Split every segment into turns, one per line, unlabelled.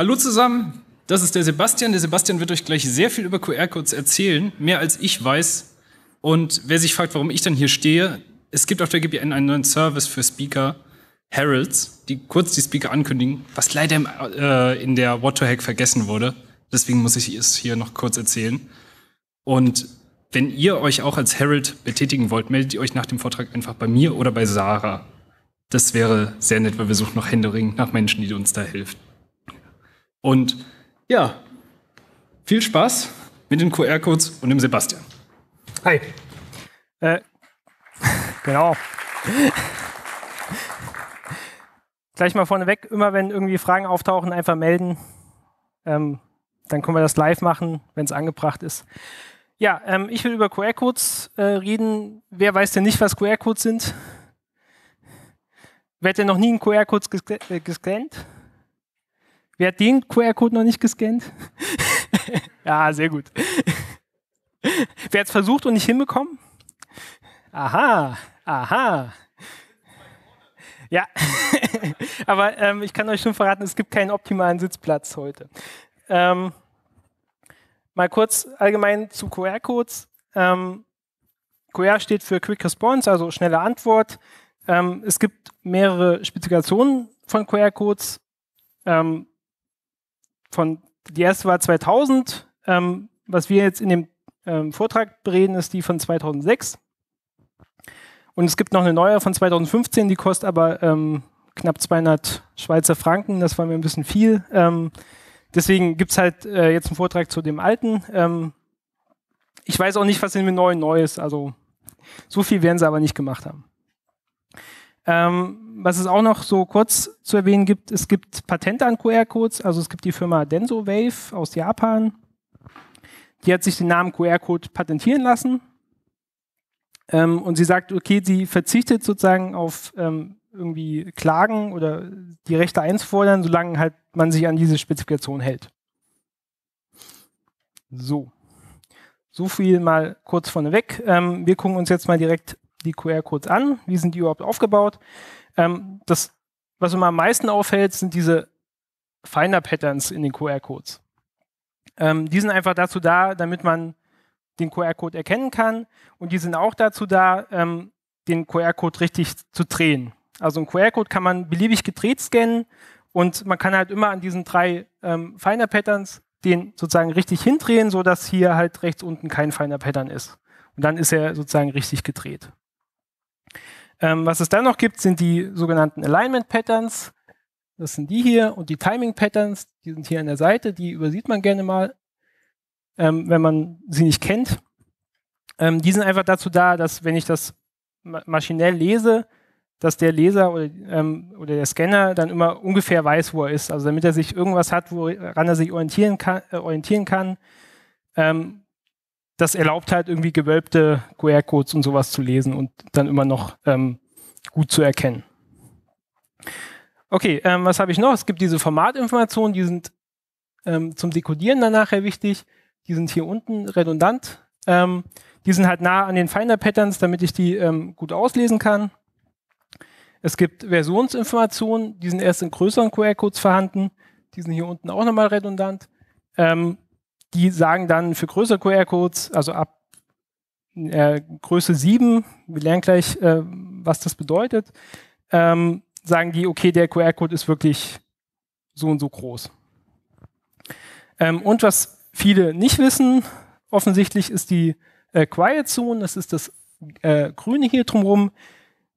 Hallo zusammen, das ist der Sebastian. Der Sebastian wird euch gleich sehr viel über QR-Codes erzählen, mehr als ich weiß. Und wer sich fragt, warum ich dann hier stehe, es gibt auf der GPN einen neuen Service für Speaker, Heralds, die kurz die Speaker ankündigen, was leider im, äh, in der What to Hack vergessen wurde. Deswegen muss ich es hier noch kurz erzählen. Und wenn ihr euch auch als Herald betätigen wollt, meldet ihr euch nach dem Vortrag einfach bei mir oder bei Sarah. Das wäre sehr nett, weil wir suchen noch Händering nach Menschen, die uns da helfen. Und ja, viel Spaß mit den QR-Codes und dem Sebastian. Hi. Äh, genau. Gleich mal vorneweg, immer wenn irgendwie Fragen auftauchen, einfach melden. Ähm, dann können wir das live machen, wenn es angebracht ist. Ja, ähm, ich will über QR-Codes äh, reden. Wer weiß denn nicht, was QR-Codes sind? Wer hat denn noch nie einen QR-Code äh, gescannt? Wer hat den QR-Code noch nicht gescannt? ja, sehr gut. Wer hat es versucht und nicht hinbekommen? Aha, aha. Ja, aber ähm, ich kann euch schon verraten, es gibt keinen optimalen Sitzplatz heute. Ähm, mal kurz allgemein zu QR-Codes. Ähm, QR steht für Quick Response, also schnelle Antwort. Ähm, es gibt mehrere Spezifikationen von QR-Codes. Ähm, von, die erste war 2000. Ähm, was wir jetzt in dem ähm, Vortrag bereden, ist die von 2006. Und es gibt noch eine neue von 2015, die kostet aber ähm, knapp 200 Schweizer Franken. Das war mir ein bisschen viel. Ähm, deswegen gibt es halt äh, jetzt einen Vortrag zu dem alten. Ähm, ich weiß auch nicht, was in dem neuen neu ist. Also so viel werden sie aber nicht gemacht haben. Ähm, was es auch noch so kurz zu erwähnen gibt, es gibt Patente an QR-Codes. Also es gibt die Firma Denso Wave aus Japan. Die hat sich den Namen QR-Code patentieren lassen. Ähm, und sie sagt, okay, sie verzichtet sozusagen auf ähm, irgendwie Klagen oder die Rechte einzufordern, solange halt man sich an diese Spezifikation hält. So. So viel mal kurz vorneweg. Ähm, wir gucken uns jetzt mal direkt die QR-Codes an. Wie sind die überhaupt aufgebaut? Ähm, das, was mir am meisten auffällt, sind diese Finder-Patterns in den QR-Codes. Ähm, die sind einfach dazu da, damit man den QR-Code erkennen kann und die sind auch dazu da, ähm, den QR-Code richtig zu drehen. Also ein QR-Code kann man beliebig gedreht scannen und man kann halt immer an diesen drei ähm, Finder-Patterns den sozusagen richtig hindrehen, sodass hier halt rechts unten kein Finder-Pattern ist. Und dann ist er sozusagen richtig gedreht. Ähm, was es dann noch gibt, sind die sogenannten Alignment Patterns. Das sind die hier und die Timing Patterns, die sind hier an der Seite, die übersieht man gerne mal, ähm, wenn man sie nicht kennt. Ähm, die sind einfach dazu da, dass wenn ich das ma maschinell lese, dass der Leser oder, ähm, oder, der Scanner dann immer ungefähr weiß, wo er ist. Also damit er sich irgendwas hat, woran er sich orientieren kann, äh, orientieren kann ähm, das erlaubt halt irgendwie gewölbte QR-Codes und sowas zu lesen und dann immer noch ähm, gut zu erkennen. Okay, ähm, was habe ich noch? Es gibt diese Formatinformationen, die sind ähm, zum Dekodieren dann nachher wichtig. Die sind hier unten redundant. Ähm, die sind halt nah an den Finder-Patterns, damit ich die ähm, gut auslesen kann. Es gibt Versionsinformationen, die sind erst in größeren QR-Codes vorhanden. Die sind hier unten auch nochmal redundant. Ähm, die sagen dann für größere QR-Codes, also ab äh, Größe 7, wir lernen gleich, äh, was das bedeutet, ähm, sagen die, okay, der QR-Code ist wirklich so und so groß. Ähm, und was viele nicht wissen, offensichtlich ist die äh, Quiet Zone, das ist das äh, Grüne hier drumherum.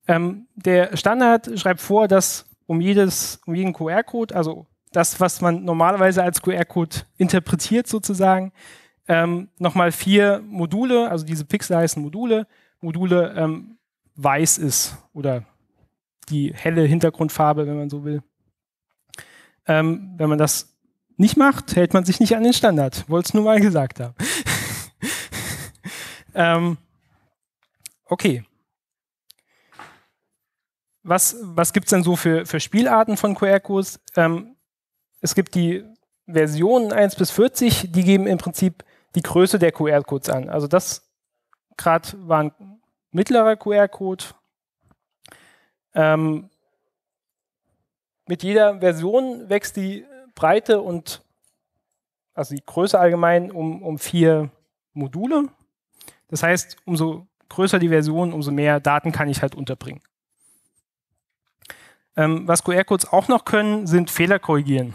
Ähm, der Standard schreibt vor, dass um, jedes, um jeden QR-Code, also das, was man normalerweise als QR-Code interpretiert sozusagen. Ähm, nochmal vier Module, also diese Pixel heißen Module. Module ähm, weiß ist oder die helle Hintergrundfarbe, wenn man so will. Ähm, wenn man das nicht macht, hält man sich nicht an den Standard. Wollte es nur mal gesagt haben. ähm, okay. Was, was gibt es denn so für, für Spielarten von QR-Codes? Ähm, es gibt die Versionen 1 bis 40, die geben im Prinzip die Größe der QR-Codes an. Also das gerade war ein mittlerer QR-Code. Ähm, mit jeder Version wächst die Breite und also die Größe allgemein um, um vier Module. Das heißt, umso größer die Version, umso mehr Daten kann ich halt unterbringen. Ähm, was QR-Codes auch noch können, sind Fehler korrigieren.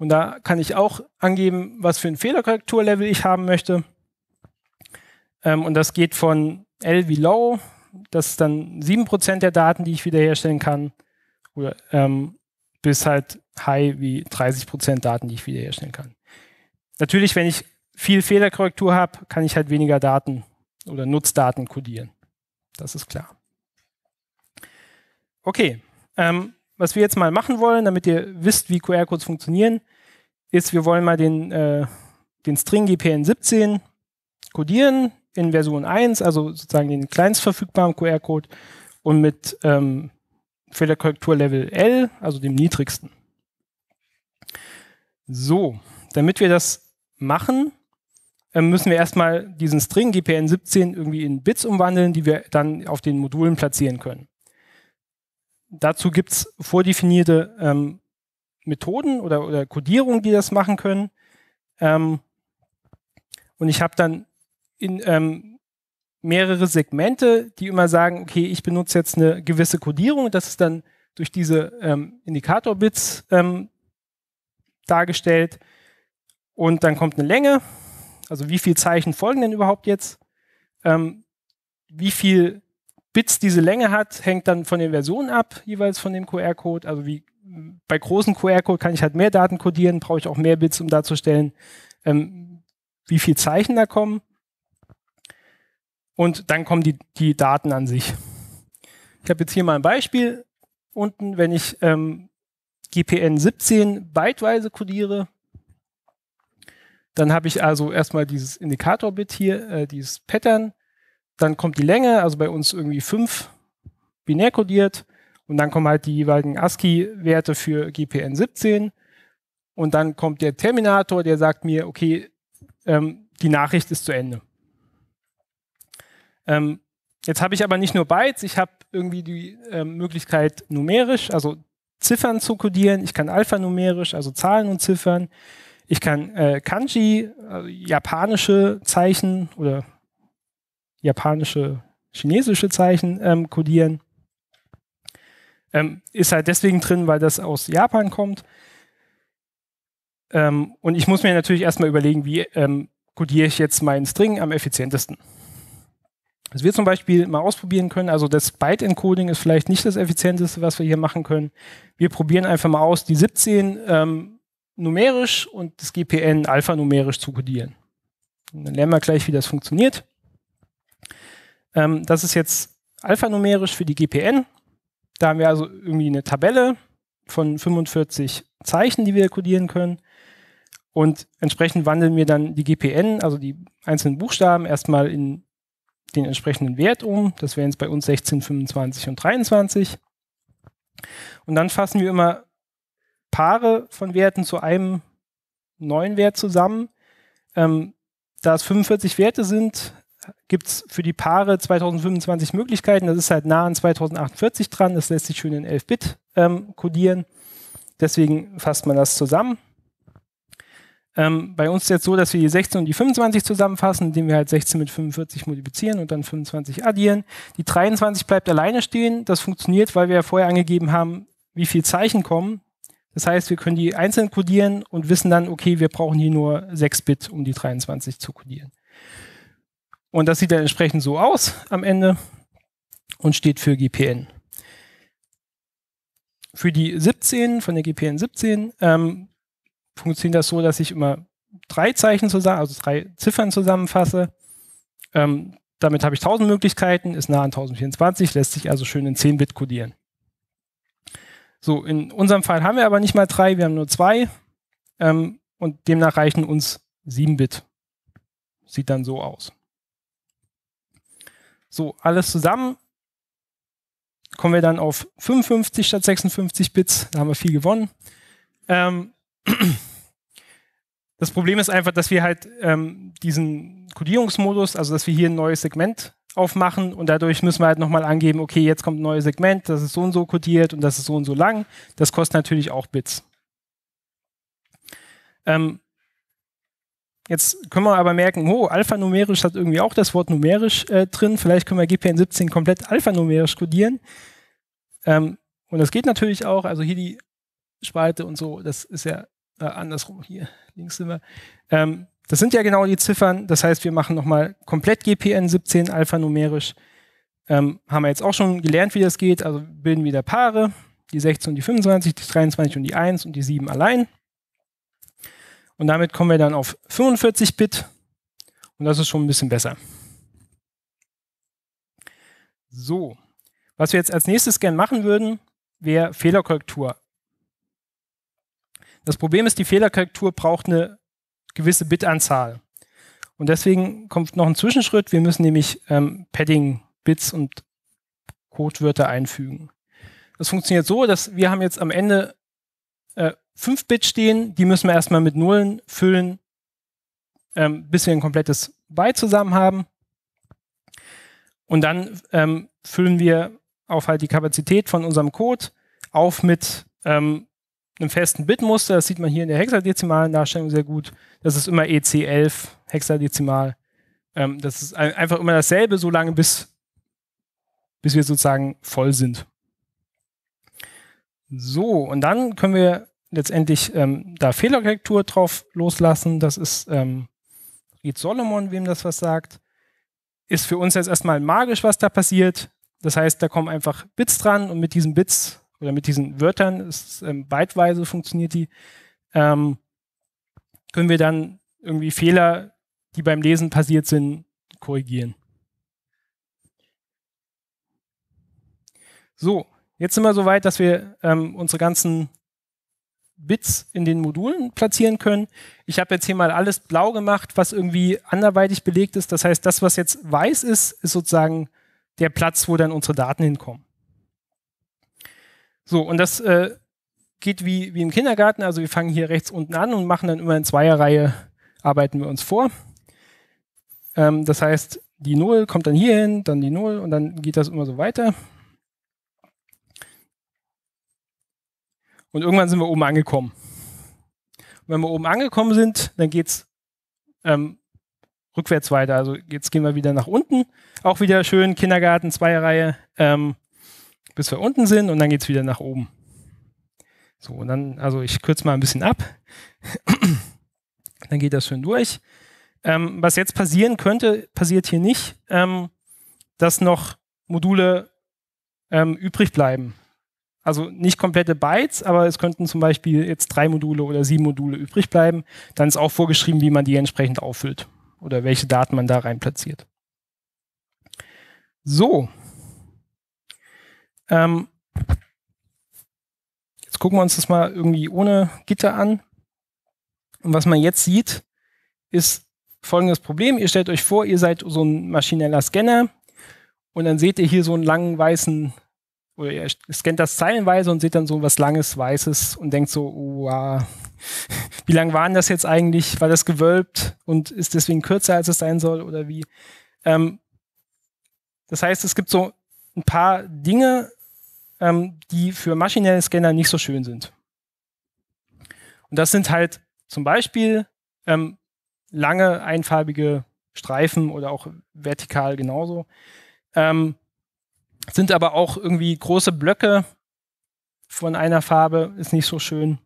Und da kann ich auch angeben, was für ein Fehlerkorrekturlevel ich haben möchte. Ähm, und das geht von L wie Low, das ist dann 7% der Daten, die ich wiederherstellen kann, oder, ähm, bis halt High wie 30% Daten, die ich wiederherstellen kann. Natürlich, wenn ich viel Fehlerkorrektur habe, kann ich halt weniger Daten oder Nutzdaten kodieren. Das ist klar. Okay, ähm, was wir jetzt mal machen wollen, damit ihr wisst, wie QR-Codes funktionieren, ist, wir wollen mal den, äh, den String GPN17 codieren in Version 1, also sozusagen den kleinst verfügbaren QR-Code und mit ähm, Fehlerkorrektur-Level L, also dem niedrigsten. So, damit wir das machen, ähm, müssen wir erstmal diesen String GPN17 irgendwie in Bits umwandeln, die wir dann auf den Modulen platzieren können dazu gibt es vordefinierte ähm, Methoden oder, oder Codierungen, die das machen können. Ähm, und ich habe dann in, ähm, mehrere Segmente, die immer sagen, okay, ich benutze jetzt eine gewisse Codierung, das ist dann durch diese ähm, Indikator-Bits ähm, dargestellt. Und dann kommt eine Länge, also wie viele Zeichen folgen denn überhaupt jetzt? Ähm, wie viel Bits diese Länge hat, hängt dann von den Versionen ab, jeweils von dem QR-Code. Also wie bei großen QR-Code kann ich halt mehr Daten codieren, brauche ich auch mehr Bits, um darzustellen, ähm, wie viel Zeichen da kommen. Und dann kommen die, die Daten an sich. Ich habe jetzt hier mal ein Beispiel. Unten, wenn ich ähm, GPN 17 byteweise codiere, dann habe ich also erstmal dieses Indikator-Bit hier, äh, dieses Pattern. Dann kommt die Länge, also bei uns irgendwie 5 binär kodiert. Und dann kommen halt die jeweiligen ASCII-Werte für GPN 17. Und dann kommt der Terminator, der sagt mir, okay, ähm, die Nachricht ist zu Ende. Ähm, jetzt habe ich aber nicht nur Bytes, ich habe irgendwie die ähm, Möglichkeit, numerisch, also Ziffern zu kodieren. Ich kann alphanumerisch, also Zahlen und Ziffern. Ich kann äh, Kanji, also japanische Zeichen oder japanische, chinesische Zeichen ähm, kodieren. Ähm, ist halt deswegen drin, weil das aus Japan kommt. Ähm, und ich muss mir natürlich erstmal überlegen, wie ähm, kodiere ich jetzt meinen String am effizientesten. Was wir zum Beispiel mal ausprobieren können. Also das Byte-Encoding ist vielleicht nicht das effizienteste, was wir hier machen können. Wir probieren einfach mal aus, die 17 ähm, numerisch und das GPN alphanumerisch zu kodieren. Und dann lernen wir gleich, wie das funktioniert. Ähm, das ist jetzt alphanumerisch für die GPN. Da haben wir also irgendwie eine Tabelle von 45 Zeichen, die wir kodieren können. Und entsprechend wandeln wir dann die GPN, also die einzelnen Buchstaben, erstmal in den entsprechenden Wert um. Das wären jetzt bei uns 16, 25 und 23. Und dann fassen wir immer Paare von Werten zu einem neuen Wert zusammen. Ähm, da es 45 Werte sind, gibt es für die Paare 2025 Möglichkeiten. Das ist halt nah an 2048 dran. Das lässt sich schön in 11 Bit ähm, codieren. Deswegen fasst man das zusammen. Ähm, bei uns ist jetzt so, dass wir die 16 und die 25 zusammenfassen, indem wir halt 16 mit 45 multiplizieren und dann 25 addieren. Die 23 bleibt alleine stehen. Das funktioniert, weil wir ja vorher angegeben haben, wie viel Zeichen kommen. Das heißt, wir können die einzeln codieren und wissen dann, okay, wir brauchen hier nur 6 Bit, um die 23 zu codieren. Und das sieht dann entsprechend so aus am Ende und steht für GPN. Für die 17, von der GPN 17, ähm, funktioniert das so, dass ich immer drei Zeichen zusammen, also drei Ziffern zusammenfasse. Ähm, damit habe ich 1000 Möglichkeiten, ist nah an 1024, lässt sich also schön in 10 Bit codieren. So, in unserem Fall haben wir aber nicht mal drei, wir haben nur zwei. Ähm, und demnach reichen uns 7 Bit. Sieht dann so aus. So, alles zusammen kommen wir dann auf 55 statt 56 Bits. Da haben wir viel gewonnen. Ähm, das Problem ist einfach, dass wir halt ähm, diesen Codierungsmodus, also dass wir hier ein neues Segment aufmachen und dadurch müssen wir halt nochmal angeben, okay, jetzt kommt ein neues Segment, das ist so und so codiert und das ist so und so lang. Das kostet natürlich auch Bits. Ähm, Jetzt können wir aber merken, oh, alphanumerisch hat irgendwie auch das Wort numerisch äh, drin. Vielleicht können wir GPN 17 komplett alphanumerisch kodieren. Ähm, und das geht natürlich auch. Also hier die Spalte und so, das ist ja äh, andersrum hier. Links sind wir. Ähm, das sind ja genau die Ziffern. Das heißt, wir machen nochmal komplett GPN 17 alphanumerisch. Ähm, haben wir jetzt auch schon gelernt, wie das geht. Also bilden wieder Paare. Die 16 und die 25, die 23 und die 1 und die 7 allein. Und damit kommen wir dann auf 45 Bit. Und das ist schon ein bisschen besser. So. Was wir jetzt als nächstes gerne machen würden, wäre Fehlerkorrektur. Das Problem ist, die Fehlerkorrektur braucht eine gewisse Bitanzahl. Und deswegen kommt noch ein Zwischenschritt. Wir müssen nämlich ähm, Padding, Bits und Codewörter einfügen. Das funktioniert so, dass wir haben jetzt am Ende 5-Bit stehen, die müssen wir erstmal mit Nullen füllen, ähm, bis wir ein komplettes Byte zusammen haben. Und dann ähm, füllen wir auf halt die Kapazität von unserem Code auf mit ähm, einem festen Bitmuster. Das sieht man hier in der hexadezimalen Darstellung sehr gut. Das ist immer EC11 hexadezimal. Ähm, das ist ein, einfach immer dasselbe, solange bis, bis wir sozusagen voll sind. So, und dann können wir letztendlich ähm, da Fehlerkorrektur drauf loslassen. Das ist ähm, Reed Solomon, wem das was sagt. Ist für uns jetzt erstmal magisch, was da passiert. Das heißt, da kommen einfach Bits dran und mit diesen Bits oder mit diesen Wörtern, ist, ähm, byteweise funktioniert die, ähm, können wir dann irgendwie Fehler, die beim Lesen passiert sind, korrigieren. So, jetzt sind wir so weit, dass wir ähm, unsere ganzen Bits in den Modulen platzieren können. Ich habe jetzt hier mal alles blau gemacht, was irgendwie anderweitig belegt ist. Das heißt, das, was jetzt weiß ist, ist sozusagen der Platz, wo dann unsere Daten hinkommen. So, und das äh, geht wie, wie im Kindergarten. Also wir fangen hier rechts unten an und machen dann immer in Zweierreihe, arbeiten wir uns vor. Ähm, das heißt, die 0 kommt dann hier hin, dann die 0 und dann geht das immer so weiter. Und irgendwann sind wir oben angekommen. Und wenn wir oben angekommen sind, dann geht's ähm, rückwärts weiter. Also jetzt gehen wir wieder nach unten. Auch wieder schön Kindergarten, Zweierreihe, ähm, bis wir unten sind und dann geht's wieder nach oben. So, und dann, also ich kürze mal ein bisschen ab. dann geht das schön durch. Ähm, was jetzt passieren könnte, passiert hier nicht, ähm, dass noch Module ähm, übrig bleiben. Also nicht komplette Bytes, aber es könnten zum Beispiel jetzt drei Module oder sieben Module übrig bleiben. Dann ist auch vorgeschrieben, wie man die entsprechend auffüllt oder welche Daten man da rein platziert. So. Ähm jetzt gucken wir uns das mal irgendwie ohne Gitter an. Und was man jetzt sieht, ist folgendes Problem. Ihr stellt euch vor, ihr seid so ein maschineller Scanner und dann seht ihr hier so einen langen weißen oder ihr scannt das zeilenweise und seht dann so was langes, weißes und denkt so, wow, oh, ah, wie lang waren das jetzt eigentlich? War das gewölbt und ist deswegen kürzer, als es sein soll oder wie? Ähm, das heißt, es gibt so ein paar Dinge, ähm, die für maschinelle Scanner nicht so schön sind. Und das sind halt zum Beispiel ähm, lange einfarbige Streifen oder auch vertikal genauso. Ähm, sind aber auch irgendwie große Blöcke von einer Farbe, ist nicht so schön.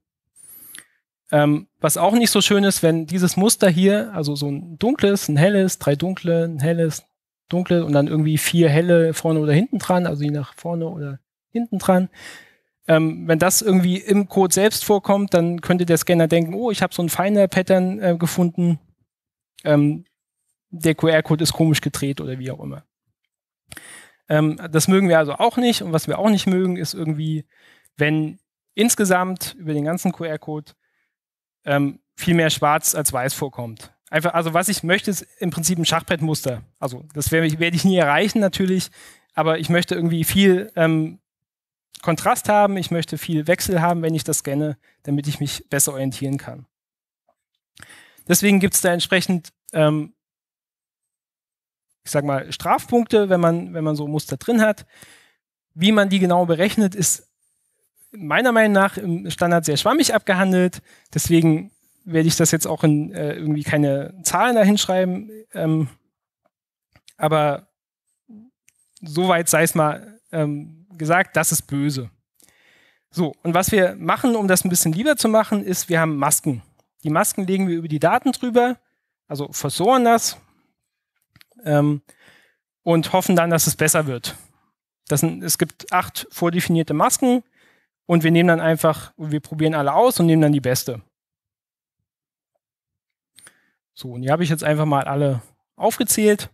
Ähm, was auch nicht so schön ist, wenn dieses Muster hier, also so ein dunkles, ein helles, drei dunkle, ein helles, dunkle und dann irgendwie vier helle vorne oder hinten dran, also je nach vorne oder hinten dran. Ähm, wenn das irgendwie im Code selbst vorkommt, dann könnte der Scanner denken, oh, ich habe so ein feiner Pattern äh, gefunden. Ähm, der QR-Code ist komisch gedreht oder wie auch immer. Ähm, das mögen wir also auch nicht. Und was wir auch nicht mögen, ist irgendwie, wenn insgesamt über den ganzen QR-Code ähm, viel mehr schwarz als weiß vorkommt. Einfach, also was ich möchte, ist im Prinzip ein Schachbrettmuster. Also das werde ich, werd ich nie erreichen natürlich, aber ich möchte irgendwie viel ähm, Kontrast haben, ich möchte viel Wechsel haben, wenn ich das scanne, damit ich mich besser orientieren kann. Deswegen gibt es da entsprechend ähm, ich sag mal, Strafpunkte, wenn man, wenn man so Muster drin hat. Wie man die genau berechnet, ist meiner Meinung nach im Standard sehr schwammig abgehandelt. Deswegen werde ich das jetzt auch in äh, irgendwie keine Zahlen dahin schreiben. Ähm, aber soweit sei es mal ähm, gesagt, das ist böse. So, und was wir machen, um das ein bisschen lieber zu machen, ist, wir haben Masken. Die Masken legen wir über die Daten drüber, also versoren das, ähm, und hoffen dann, dass es besser wird. Das sind, es gibt acht vordefinierte Masken und wir nehmen dann einfach, wir probieren alle aus und nehmen dann die beste. So, und die habe ich jetzt einfach mal alle aufgezählt.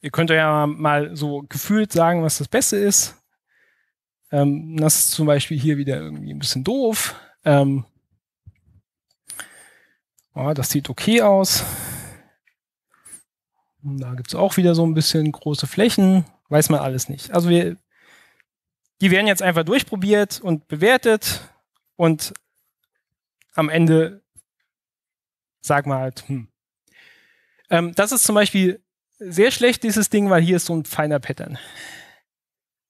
Ihr könnt ja mal so gefühlt sagen, was das Beste ist. Ähm, das ist zum Beispiel hier wieder irgendwie ein bisschen doof. Ähm, oh, das sieht okay aus. Da gibt es auch wieder so ein bisschen große Flächen. Weiß man alles nicht. Also wir, die werden jetzt einfach durchprobiert und bewertet und am Ende sag mal halt, hm. Ähm, das ist zum Beispiel sehr schlecht, dieses Ding, weil hier ist so ein feiner Pattern.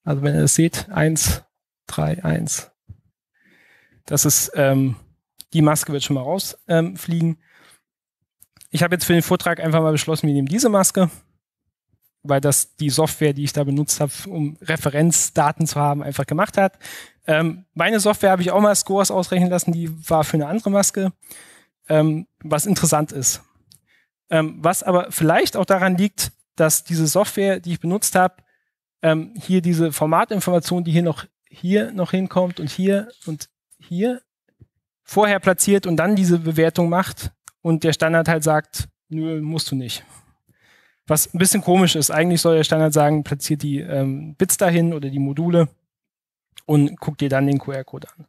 Also wenn ihr das seht, 1, 3, 1. Das ist, ähm, die Maske wird schon mal rausfliegen. Ähm, ich habe jetzt für den Vortrag einfach mal beschlossen, wir nehmen diese Maske, weil das die Software, die ich da benutzt habe, um Referenzdaten zu haben, einfach gemacht hat. Ähm, meine Software habe ich auch mal Scores ausrechnen lassen, die war für eine andere Maske, ähm, was interessant ist. Ähm, was aber vielleicht auch daran liegt, dass diese Software, die ich benutzt habe, ähm, hier diese Formatinformation, die hier noch hier noch hinkommt und hier und hier vorher platziert und dann diese Bewertung macht, und der Standard halt sagt, nö, musst du nicht. Was ein bisschen komisch ist, eigentlich soll der Standard sagen, platziert die ähm, Bits dahin oder die Module und guck dir dann den QR-Code an.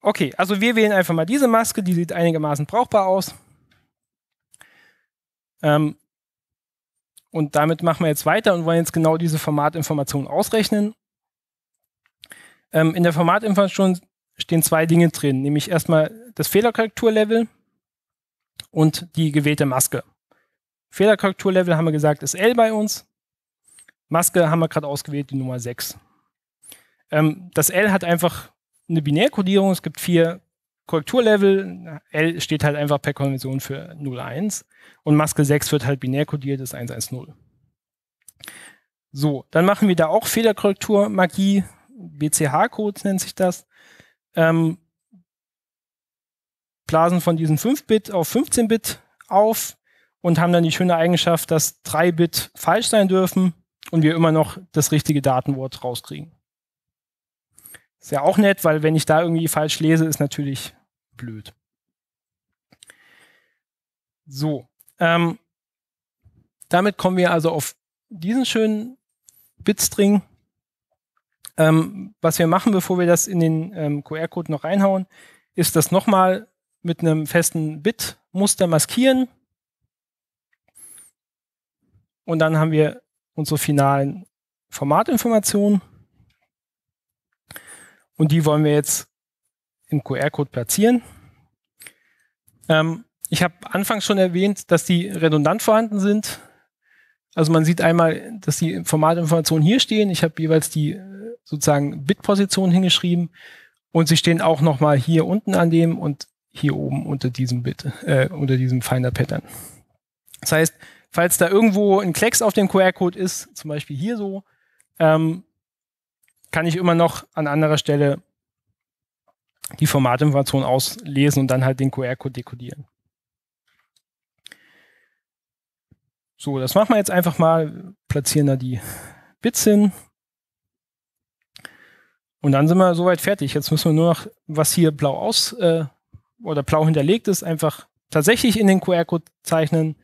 Okay, also wir wählen einfach mal diese Maske, die sieht einigermaßen brauchbar aus. Ähm, und damit machen wir jetzt weiter und wollen jetzt genau diese Formatinformation ausrechnen. Ähm, in der Formatinformation stehen zwei Dinge drin, nämlich erstmal das Fehlerkorrekturlevel und die gewählte Maske. Fehlerkorrekturlevel haben wir gesagt, ist L bei uns. Maske haben wir gerade ausgewählt, die Nummer 6. Ähm, das L hat einfach eine Binärkodierung, es gibt vier Korrekturlevel. L steht halt einfach per Konvention für 01 und Maske 6 wird halt binär kodiert, ist 110. So, dann machen wir da auch Fehlerkorrektur, Magie, BCH-Code nennt sich das ähm, blasen von diesen 5-Bit auf 15-Bit auf und haben dann die schöne Eigenschaft, dass 3-Bit falsch sein dürfen und wir immer noch das richtige Datenwort rauskriegen. Ist ja auch nett, weil wenn ich da irgendwie falsch lese, ist natürlich blöd. So, ähm, damit kommen wir also auf diesen schönen Bitstring ähm, was wir machen, bevor wir das in den ähm, QR-Code noch reinhauen, ist das nochmal mit einem festen Bit-Muster maskieren. Und dann haben wir unsere finalen Formatinformationen. Und die wollen wir jetzt im QR-Code platzieren. Ähm, ich habe anfangs schon erwähnt, dass die redundant vorhanden sind. Also man sieht einmal, dass die Formatinformationen hier stehen. Ich habe jeweils die äh, sozusagen Bit-Position hingeschrieben und sie stehen auch nochmal hier unten an dem und hier oben unter diesem Bit, äh, unter diesem Finder-Pattern. Das heißt, falls da irgendwo ein Klecks auf dem QR-Code ist, zum Beispiel hier so, ähm, kann ich immer noch an anderer Stelle die Formatinformation auslesen und dann halt den QR-Code dekodieren. So, das machen wir jetzt einfach mal, platzieren da die Bits hin. Und dann sind wir soweit fertig. Jetzt müssen wir nur noch, was hier blau aus äh, oder blau hinterlegt ist, einfach tatsächlich in den QR-Code zeichnen.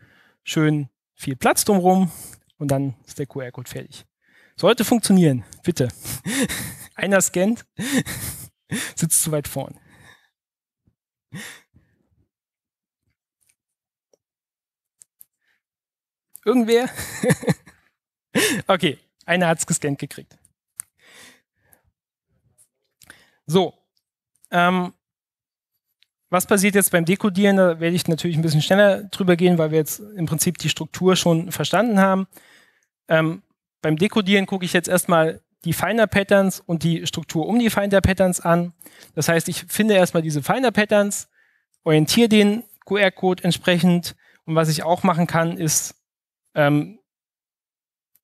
Schön viel Platz drumherum und dann ist der QR-Code fertig. Sollte funktionieren, bitte. Einer scannt, sitzt zu weit vorn. Irgendwer? okay, einer hat es gescannt gekriegt. So. Ähm, was passiert jetzt beim Dekodieren? Da werde ich natürlich ein bisschen schneller drüber gehen, weil wir jetzt im Prinzip die Struktur schon verstanden haben. Ähm, beim Dekodieren gucke ich jetzt erstmal die Finder Patterns und die Struktur um die Finder Patterns an. Das heißt, ich finde erstmal diese Finder Patterns, orientiere den QR-Code entsprechend. Und was ich auch machen kann, ist ähm,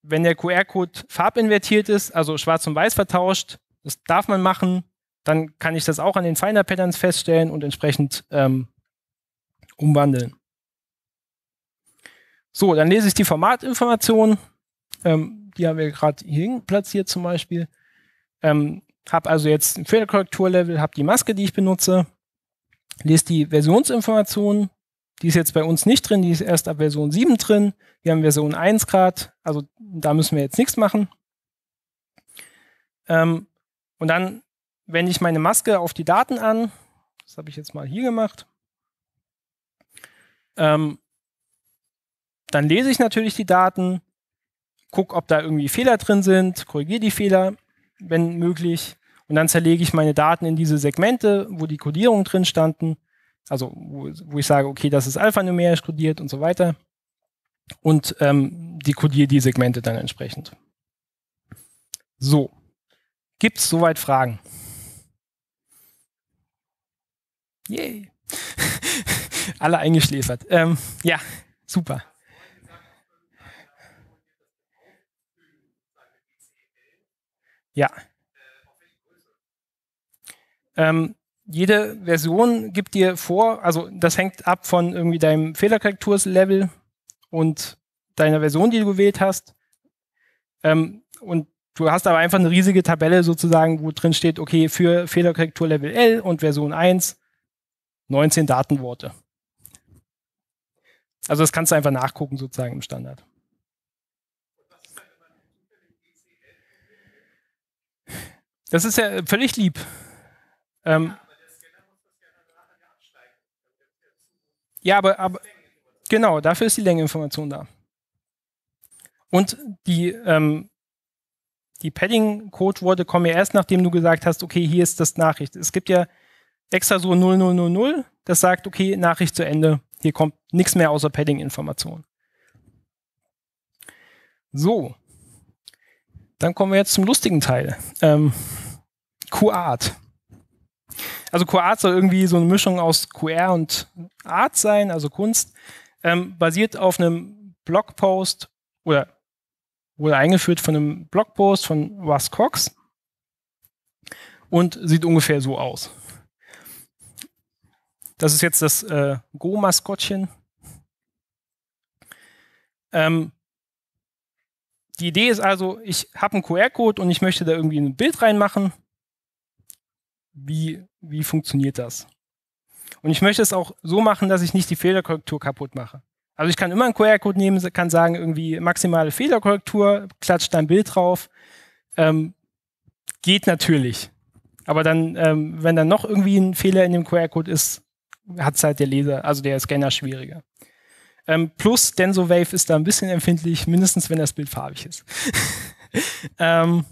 wenn der QR-Code farbinvertiert ist, also schwarz und weiß vertauscht, das darf man machen, dann kann ich das auch an den Finder Patterns feststellen und entsprechend ähm, umwandeln. So, dann lese ich die Formatinformationen. Ähm, die haben wir gerade hier platziert zum Beispiel. Ähm, habe also jetzt ein Fehlerkorrekturlevel, habe die Maske, die ich benutze, lese die Versionsinformationen, die ist jetzt bei uns nicht drin, die ist erst ab Version 7 drin. Wir haben Version 1 gerade, also da müssen wir jetzt nichts machen. Ähm, und dann wende ich meine Maske auf die Daten an. Das habe ich jetzt mal hier gemacht. Ähm, dann lese ich natürlich die Daten, gucke, ob da irgendwie Fehler drin sind, korrigiere die Fehler, wenn möglich. Und dann zerlege ich meine Daten in diese Segmente, wo die Codierungen drin standen also wo, wo, ich sage, okay, das ist alphanumerisch kodiert und so weiter. Und ähm, dekodiere die Segmente dann entsprechend. So, gibt es soweit Fragen? Yay! Alle eingeschläfert. Ähm, ja, super. Ja. Ähm, jede Version gibt dir vor, also das hängt ab von irgendwie deinem Fehlerkorrekturslevel und deiner Version, die du gewählt hast. Ähm, und du hast aber einfach eine riesige Tabelle sozusagen, wo drin steht, okay, für Fehlerkorrekturlevel L und Version 1 19 Datenworte. Also das kannst du einfach nachgucken sozusagen im Standard. Das ist ja völlig lieb. Ähm, Ja, aber, aber genau, dafür ist die Längeinformation da. Und die, ähm, die Padding-Codewörter kommen ja erst, nachdem du gesagt hast, okay, hier ist das Nachricht. Es gibt ja extra so 0000, das sagt, okay, Nachricht zu Ende, hier kommt nichts mehr außer Padding-Information. So, dann kommen wir jetzt zum lustigen Teil. Ähm, QArt. Also QArt soll irgendwie so eine Mischung aus QR und Art sein, also Kunst, ähm, basiert auf einem Blogpost oder wurde eingeführt von einem Blogpost von Russ Cox und sieht ungefähr so aus. Das ist jetzt das äh, Go-Maskottchen. Ähm, die Idee ist also, ich habe einen QR-Code und ich möchte da irgendwie ein Bild reinmachen wie, wie funktioniert das. Und ich möchte es auch so machen, dass ich nicht die Fehlerkorrektur kaputt mache. Also ich kann immer einen QR-Code nehmen, kann sagen, irgendwie maximale Fehlerkorrektur, klatscht dein Bild drauf. Ähm, geht natürlich. Aber dann, ähm, wenn dann noch irgendwie ein Fehler in dem QR-Code ist, hat es halt der Leser, also der Scanner schwieriger. Ähm, plus, Denso Wave ist da ein bisschen empfindlich, mindestens wenn das Bild farbig ist. ähm,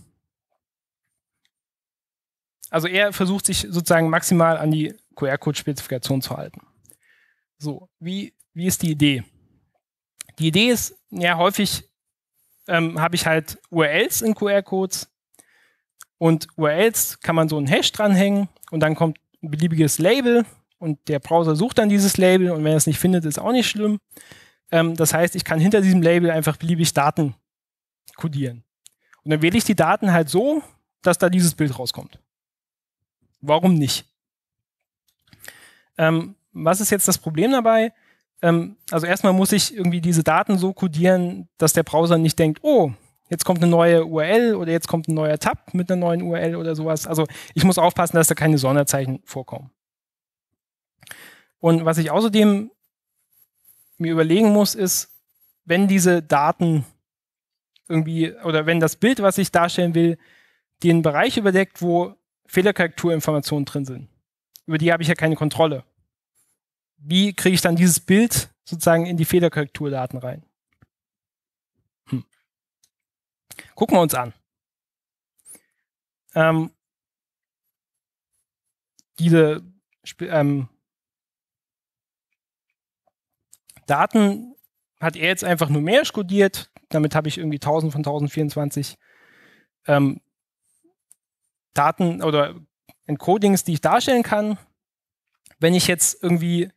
also er versucht sich sozusagen maximal an die QR-Code-Spezifikation zu halten. So, wie, wie ist die Idee? Die Idee ist, ja, häufig ähm, habe ich halt URLs in QR-Codes und URLs kann man so ein Hash dranhängen und dann kommt ein beliebiges Label und der Browser sucht dann dieses Label und wenn er es nicht findet, ist auch nicht schlimm. Ähm, das heißt, ich kann hinter diesem Label einfach beliebig Daten codieren. Und dann wähle ich die Daten halt so, dass da dieses Bild rauskommt. Warum nicht? Ähm, was ist jetzt das Problem dabei? Ähm, also erstmal muss ich irgendwie diese Daten so codieren, dass der Browser nicht denkt, oh, jetzt kommt eine neue URL oder jetzt kommt ein neuer Tab mit einer neuen URL oder sowas. Also ich muss aufpassen, dass da keine Sonderzeichen vorkommen. Und was ich außerdem mir überlegen muss, ist, wenn diese Daten irgendwie oder wenn das Bild, was ich darstellen will, den Bereich überdeckt, wo Fehlerkorrekturinformationen drin sind. Über die habe ich ja keine Kontrolle. Wie kriege ich dann dieses Bild sozusagen in die Fehlerkorrekturdaten rein? Hm. Gucken wir uns an. Ähm, diese ähm, Daten hat er jetzt einfach numerisch kodiert. Damit habe ich irgendwie 1000 von 1024 ähm, Daten oder Encodings, die ich darstellen kann. Wenn ich jetzt irgendwie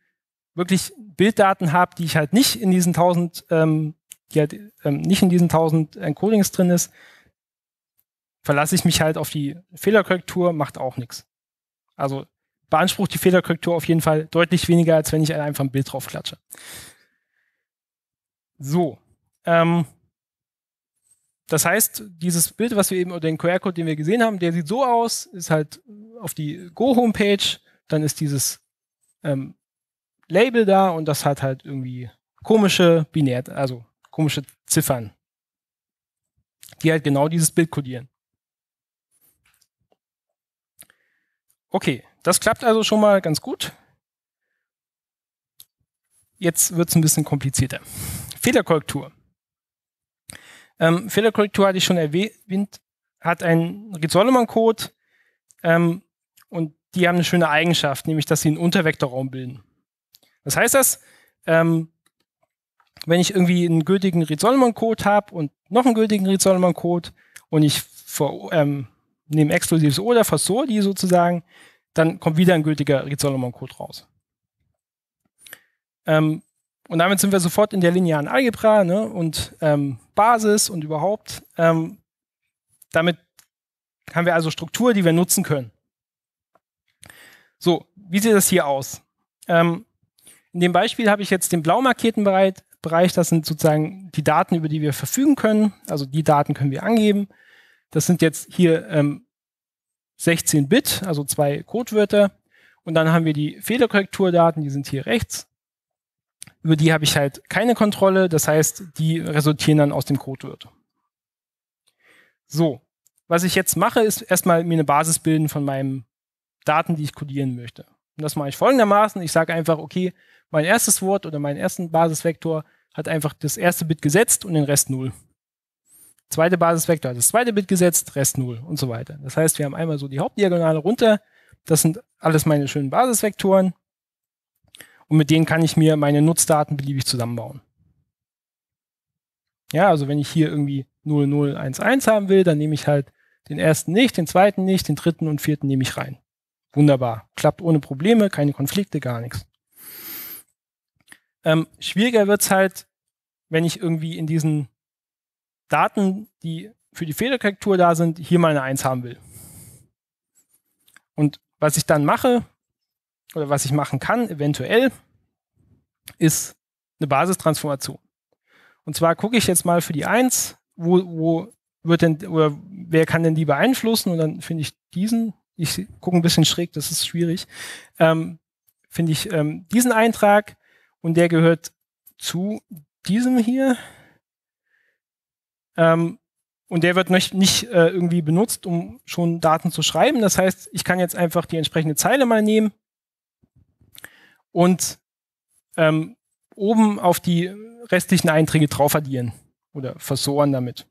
wirklich Bilddaten habe, die ich halt nicht in diesen 1000, ähm, die halt ähm, nicht in diesen 1000 Encodings drin ist, verlasse ich mich halt auf die Fehlerkorrektur, macht auch nichts. Also beansprucht die Fehlerkorrektur auf jeden Fall deutlich weniger, als wenn ich einfach ein Bild drauf klatsche. So, ähm, das heißt, dieses Bild, was wir eben, oder den QR-Code, den wir gesehen haben, der sieht so aus, ist halt auf die Go-Homepage, dann ist dieses ähm, Label da und das hat halt irgendwie komische Binär, also komische Ziffern, die halt genau dieses Bild kodieren. Okay, das klappt also schon mal ganz gut. Jetzt wird es ein bisschen komplizierter. Fehlerkorrektur. Ähm, Fehlerkorrektur hatte ich schon erwähnt, hat einen Ried-Sollemann-Code ähm, und die haben eine schöne Eigenschaft, nämlich dass sie einen Untervektorraum bilden. Was heißt das? Ähm, wenn ich irgendwie einen gültigen Ried-Sollemann-Code habe und noch einen gültigen Ried-Sollemann-Code und ich ähm, nehme exklusives oder versor die sozusagen, dann kommt wieder ein gültiger Ried-Sollemann-Code raus. Ähm, und damit sind wir sofort in der linearen Algebra ne, und ähm, Basis und überhaupt. Ähm, damit haben wir also Struktur, die wir nutzen können. So, wie sieht das hier aus? Ähm, in dem Beispiel habe ich jetzt den blau markierten Bereich, das sind sozusagen die Daten, über die wir verfügen können. Also die Daten können wir angeben. Das sind jetzt hier ähm, 16 Bit, also zwei Codewörter. Und dann haben wir die Fehlerkorrekturdaten, die sind hier rechts über die habe ich halt keine Kontrolle. Das heißt, die resultieren dann aus dem Codewort. So, was ich jetzt mache, ist erstmal mir eine Basis bilden von meinen Daten, die ich codieren möchte. Und das mache ich folgendermaßen. Ich sage einfach, okay, mein erstes Wort oder meinen ersten Basisvektor hat einfach das erste Bit gesetzt und den Rest 0. Zweite Basisvektor hat das zweite Bit gesetzt, Rest 0 und so weiter. Das heißt, wir haben einmal so die Hauptdiagonale runter. Das sind alles meine schönen Basisvektoren und mit denen kann ich mir meine Nutzdaten beliebig zusammenbauen. Ja, also wenn ich hier irgendwie 0011 haben will, dann nehme ich halt den ersten nicht, den zweiten nicht, den dritten und vierten nehme ich rein. Wunderbar. Klappt ohne Probleme, keine Konflikte, gar nichts. Ähm, schwieriger es halt, wenn ich irgendwie in diesen Daten, die für die Fehlerkorrektur da sind, hier mal eine 1 haben will. Und was ich dann mache, oder was ich machen kann, eventuell, ist eine Basistransformation. Und zwar gucke ich jetzt mal für die 1, wo, wo wird denn, oder wer kann denn die beeinflussen? Und dann finde ich diesen, ich gucke ein bisschen schräg, das ist schwierig, ähm, finde ich ähm, diesen Eintrag und der gehört zu diesem hier. Ähm, und der wird nicht, nicht äh, irgendwie benutzt, um schon Daten zu schreiben. Das heißt, ich kann jetzt einfach die entsprechende Zeile mal nehmen und ähm, oben auf die restlichen Einträge drauf addieren oder versoren damit.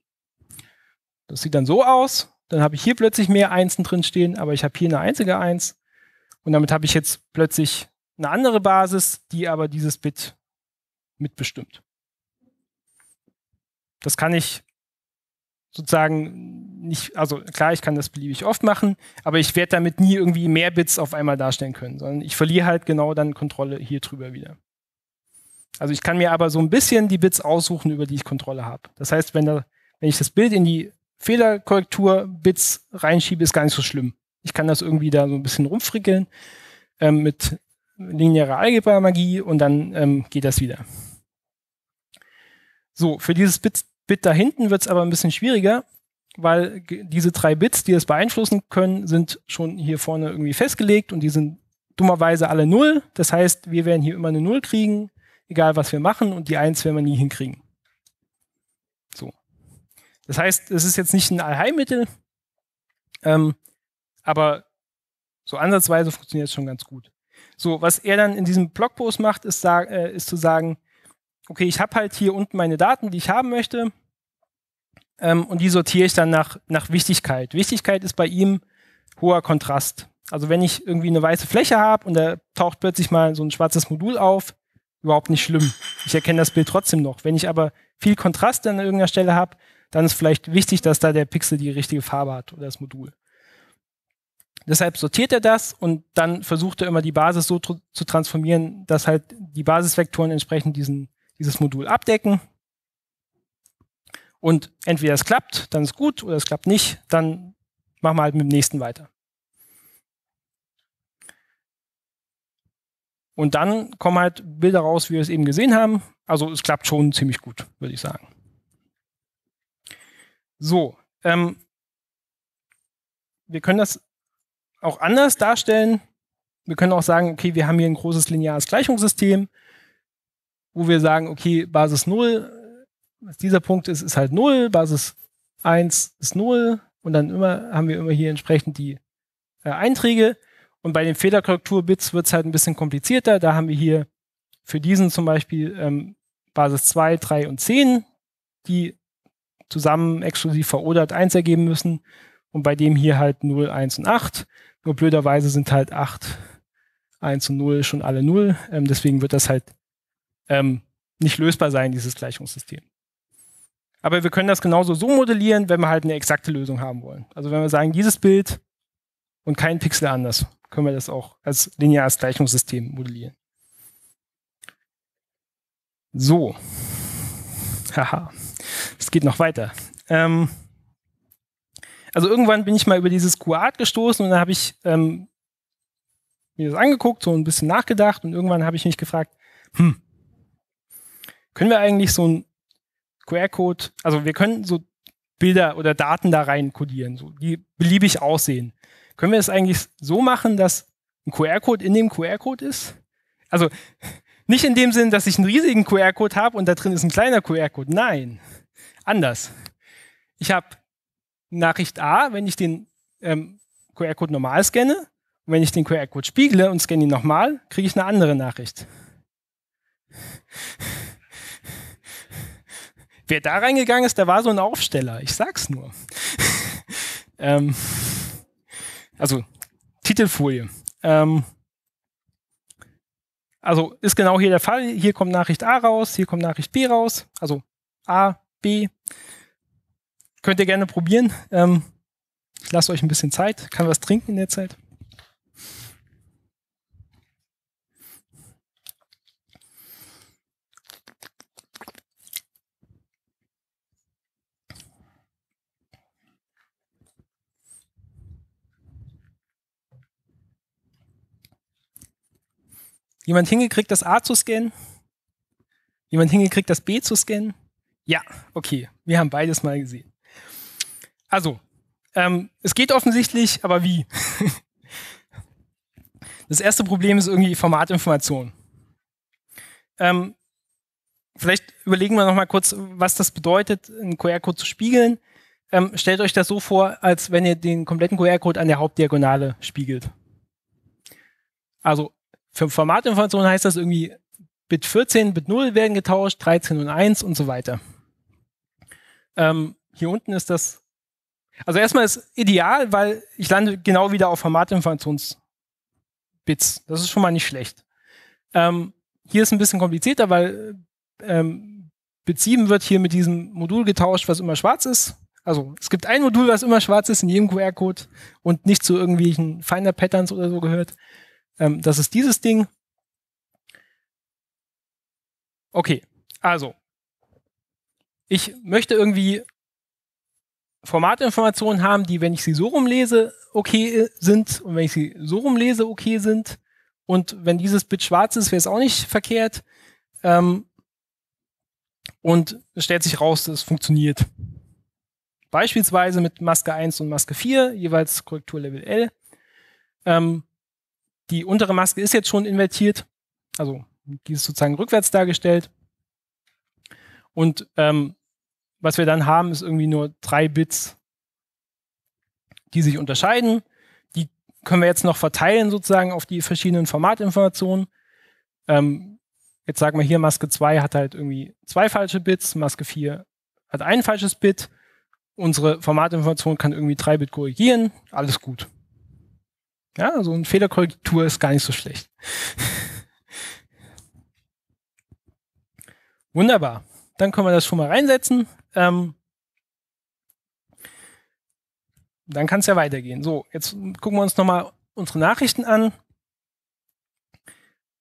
Das sieht dann so aus. Dann habe ich hier plötzlich mehr Einsen drin stehen, aber ich habe hier eine einzige Eins. Und damit habe ich jetzt plötzlich eine andere Basis, die aber dieses Bit mitbestimmt. Das kann ich sozusagen nicht, also klar, ich kann das beliebig oft machen, aber ich werde damit nie irgendwie mehr Bits auf einmal darstellen können, sondern ich verliere halt genau dann Kontrolle hier drüber wieder. Also ich kann mir aber so ein bisschen die Bits aussuchen, über die ich Kontrolle habe. Das heißt, wenn, da, wenn ich das Bild in die Fehlerkorrektur-Bits reinschiebe, ist gar nicht so schlimm. Ich kann das irgendwie da so ein bisschen rumfrickeln ähm, mit linearer Algebra-Magie und dann ähm, geht das wieder. So, für dieses Bit, Bit da hinten wird es aber ein bisschen schwieriger, weil diese drei Bits, die es beeinflussen können, sind schon hier vorne irgendwie festgelegt und die sind dummerweise alle Null. Das heißt, wir werden hier immer eine Null kriegen, egal was wir machen, und die Eins werden wir nie hinkriegen. So. Das heißt, es ist jetzt nicht ein Allheilmittel, ähm, aber so ansatzweise funktioniert es schon ganz gut. So, was er dann in diesem Blogpost macht, ist, äh, ist zu sagen, okay, ich habe halt hier unten meine Daten, die ich haben möchte ähm, und die sortiere ich dann nach, nach Wichtigkeit. Wichtigkeit ist bei ihm hoher Kontrast. Also wenn ich irgendwie eine weiße Fläche habe und da taucht plötzlich mal so ein schwarzes Modul auf, überhaupt nicht schlimm. Ich erkenne das Bild trotzdem noch. Wenn ich aber viel Kontrast an irgendeiner Stelle habe, dann ist vielleicht wichtig, dass da der Pixel die richtige Farbe hat oder das Modul. Deshalb sortiert er das und dann versucht er immer die Basis so tr zu transformieren, dass halt die Basisvektoren entsprechend diesen, dieses Modul abdecken. Und entweder es klappt, dann ist gut, oder es klappt nicht, dann machen wir halt mit dem nächsten weiter. Und dann kommen halt Bilder raus, wie wir es eben gesehen haben. Also es klappt schon ziemlich gut, würde ich sagen. So, ähm, wir können das auch anders darstellen. Wir können auch sagen, okay, wir haben hier ein großes lineares Gleichungssystem, wo wir sagen, okay, Basis 0 was dieser Punkt ist, ist halt 0, Basis 1 ist 0 und dann immer haben wir immer hier entsprechend die äh, Einträge. Und bei den Fehlerkorrektur-Bits wird es halt ein bisschen komplizierter. Da haben wir hier für diesen zum Beispiel ähm, Basis 2, 3 und 10, die zusammen exklusiv verodert 1 ergeben müssen. Und bei dem hier halt 0, 1 und 8. Nur blöderweise sind halt 8, 1 und 0 schon alle 0. Ähm, deswegen wird das halt ähm, nicht lösbar sein, dieses Gleichungssystem. Aber wir können das genauso so modellieren, wenn wir halt eine exakte Lösung haben wollen. Also wenn wir sagen, dieses Bild und kein Pixel anders, können wir das auch als lineares Gleichungssystem modellieren. So. Haha. Es geht noch weiter. Ähm, also irgendwann bin ich mal über dieses Quad gestoßen und dann habe ich ähm, mir das angeguckt, so ein bisschen nachgedacht und irgendwann habe ich mich gefragt, hm, können wir eigentlich so ein QR-Code, also wir können so Bilder oder Daten da rein kodieren, so, die beliebig aussehen. Können wir es eigentlich so machen, dass ein QR-Code in dem QR-Code ist? Also nicht in dem Sinn, dass ich einen riesigen QR-Code habe und da drin ist ein kleiner QR-Code. Nein, anders. Ich habe Nachricht A, wenn ich den ähm, QR-Code normal scanne. Und wenn ich den QR-Code spiegle und scanne ihn nochmal, kriege ich eine andere Nachricht. Wer da reingegangen ist, der war so ein Aufsteller. Ich sag's nur. ähm, also, Titelfolie. Ähm, also ist genau hier der Fall. Hier kommt Nachricht A raus, hier kommt Nachricht B raus. Also A, B. Könnt ihr gerne probieren. Ähm, ich lasse euch ein bisschen Zeit. Kann was trinken in der Zeit. Jemand hingekriegt, das A zu scannen? Jemand hingekriegt, das B zu scannen? Ja, okay. Wir haben beides mal gesehen. Also, ähm, es geht offensichtlich, aber wie? das erste Problem ist irgendwie Formatinformation. Ähm, vielleicht überlegen wir nochmal kurz, was das bedeutet, einen QR-Code zu spiegeln. Ähm, stellt euch das so vor, als wenn ihr den kompletten QR-Code an der Hauptdiagonale spiegelt. Also für Formatinformationen heißt das irgendwie, Bit 14, Bit 0 werden getauscht, 13 und 1 und so weiter. Ähm, hier unten ist das. Also erstmal ist ideal, weil ich lande genau wieder auf Formatinformationsbits. Das ist schon mal nicht schlecht. Ähm, hier ist ein bisschen komplizierter, weil ähm, Bit 7 wird hier mit diesem Modul getauscht, was immer schwarz ist. Also es gibt ein Modul, was immer schwarz ist in jedem QR-Code und nicht zu irgendwelchen Finder-Patterns oder so gehört. Ähm, das ist dieses Ding. Okay, also. Ich möchte irgendwie Formatinformationen haben, die, wenn ich sie so rumlese, okay äh, sind und wenn ich sie so rumlese, okay sind. Und wenn dieses Bit schwarz ist, wäre es auch nicht verkehrt. Ähm, und es stellt sich raus, dass es funktioniert. Beispielsweise mit Maske 1 und Maske 4, jeweils Korrekturlevel L. Ähm, die untere Maske ist jetzt schon invertiert, also die ist sozusagen rückwärts dargestellt. Und ähm, was wir dann haben, ist irgendwie nur drei Bits, die sich unterscheiden. Die können wir jetzt noch verteilen sozusagen auf die verschiedenen Formatinformationen. Ähm, jetzt sagen wir hier, Maske 2 hat halt irgendwie zwei falsche Bits, Maske 4 hat ein falsches Bit. Unsere Formatinformation kann irgendwie drei Bit korrigieren. Alles gut. Ja, so eine Fehlerkorrektur ist gar nicht so schlecht. Wunderbar. Dann können wir das schon mal reinsetzen. Ähm, dann kann es ja weitergehen. So, jetzt gucken wir uns nochmal unsere Nachrichten an.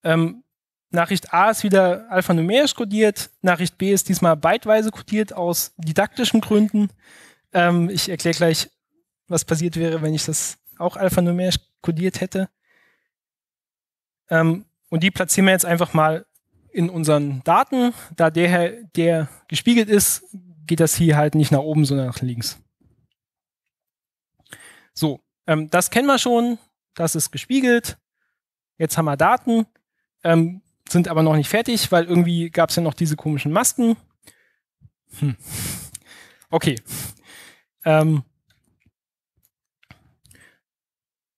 Ähm, Nachricht A ist wieder alphanumerisch kodiert. Nachricht B ist diesmal byteweise kodiert aus didaktischen Gründen. Ähm, ich erkläre gleich, was passiert wäre, wenn ich das auch alphanumerisch kodiert hätte. Ähm, und die platzieren wir jetzt einfach mal in unseren Daten. Da der, der gespiegelt ist, geht das hier halt nicht nach oben, sondern nach links. So, ähm, das kennen wir schon. Das ist gespiegelt. Jetzt haben wir Daten, ähm, sind aber noch nicht fertig, weil irgendwie gab es ja noch diese komischen Masken. Hm. Okay. Ähm,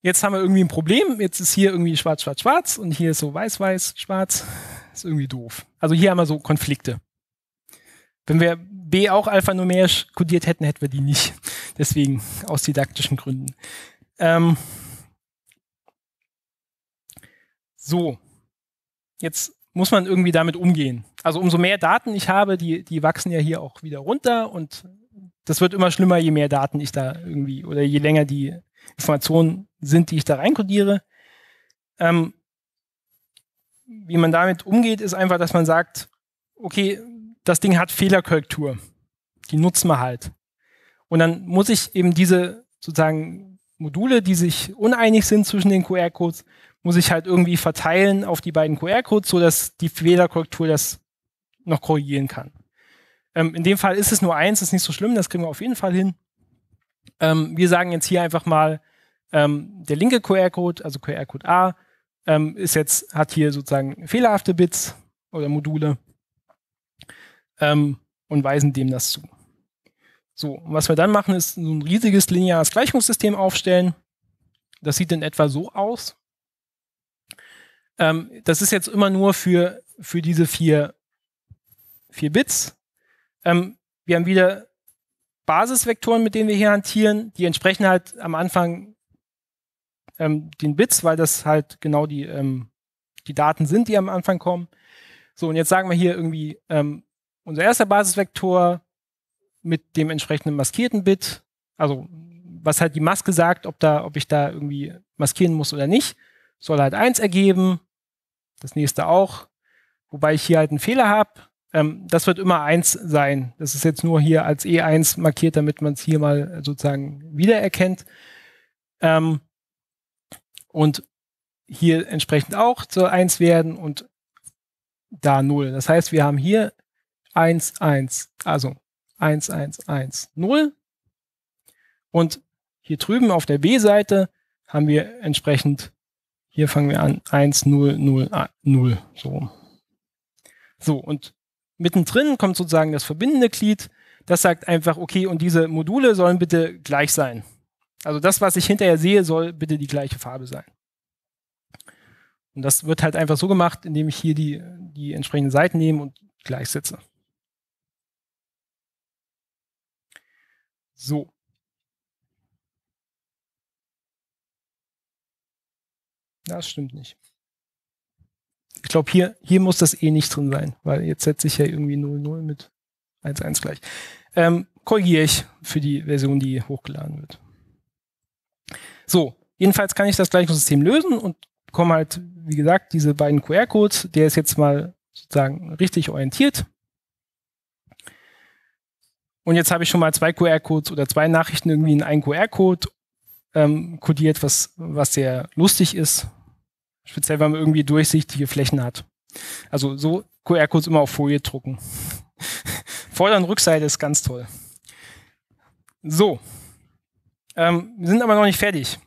jetzt haben wir irgendwie ein Problem, jetzt ist hier irgendwie schwarz, schwarz, schwarz und hier ist so weiß, weiß, schwarz. Ist irgendwie doof. Also hier haben wir so Konflikte. Wenn wir B auch alphanumerisch kodiert hätten, hätten wir die nicht. Deswegen aus didaktischen Gründen. Ähm so, jetzt muss man irgendwie damit umgehen. Also umso mehr Daten ich habe, die, die wachsen ja hier auch wieder runter und das wird immer schlimmer, je mehr Daten ich da irgendwie oder je länger die Information sind, die ich da reinkodiere. Ähm, wie man damit umgeht, ist einfach, dass man sagt, okay, das Ding hat Fehlerkorrektur. Die nutzen wir halt. Und dann muss ich eben diese sozusagen Module, die sich uneinig sind zwischen den QR-Codes, muss ich halt irgendwie verteilen auf die beiden QR-Codes, sodass die Fehlerkorrektur das noch korrigieren kann. Ähm, in dem Fall ist es nur eins, ist nicht so schlimm, das kriegen wir auf jeden Fall hin. Ähm, wir sagen jetzt hier einfach mal, ähm, der linke QR-Code, also QR-Code A, ähm, ist jetzt, hat hier sozusagen fehlerhafte Bits oder Module ähm, und weisen dem das zu. So, und was wir dann machen, ist ein riesiges lineares Gleichungssystem aufstellen. Das sieht in etwa so aus. Ähm, das ist jetzt immer nur für, für diese vier, vier Bits. Ähm, wir haben wieder Basisvektoren, mit denen wir hier hantieren, die entsprechen halt am Anfang ähm, den Bits, weil das halt genau die, ähm, die Daten sind, die am Anfang kommen. So, und jetzt sagen wir hier irgendwie, ähm, unser erster Basisvektor mit dem entsprechenden maskierten Bit, also was halt die Maske sagt, ob, da, ob ich da irgendwie maskieren muss oder nicht, soll halt eins ergeben, das nächste auch, wobei ich hier halt einen Fehler habe. Ähm, das wird immer eins sein. Das ist jetzt nur hier als E1 markiert, damit man es hier mal sozusagen wiedererkennt. Ähm, und hier entsprechend auch zur 1 werden und da 0. Das heißt, wir haben hier 1, 1, also 1, 1, 1, 0. Und hier drüben auf der B-Seite haben wir entsprechend, hier fangen wir an, 1, 0, 0, 0, so. So, und mittendrin kommt sozusagen das verbindende Glied. Das sagt einfach, okay, und diese Module sollen bitte gleich sein. Also das, was ich hinterher sehe, soll bitte die gleiche Farbe sein. Und das wird halt einfach so gemacht, indem ich hier die, die entsprechenden Seiten nehme und gleichsetze. So. Das stimmt nicht. Ich glaube, hier, hier muss das eh nicht drin sein, weil jetzt setze ich ja irgendwie 0,0 mit 1,1 gleich. Ähm, korrigiere ich für die Version, die hochgeladen wird. So, jedenfalls kann ich das Gleichungssystem lösen und bekomme halt, wie gesagt, diese beiden QR-Codes. Der ist jetzt mal sozusagen richtig orientiert. Und jetzt habe ich schon mal zwei QR-Codes oder zwei Nachrichten irgendwie in einen QR-Code ähm, codiert, was, was sehr lustig ist. Speziell, wenn man irgendwie durchsichtige Flächen hat. Also so QR-Codes immer auf Folie drucken. Vorder- und Rückseite ist ganz toll. So, ähm, wir sind aber noch nicht fertig.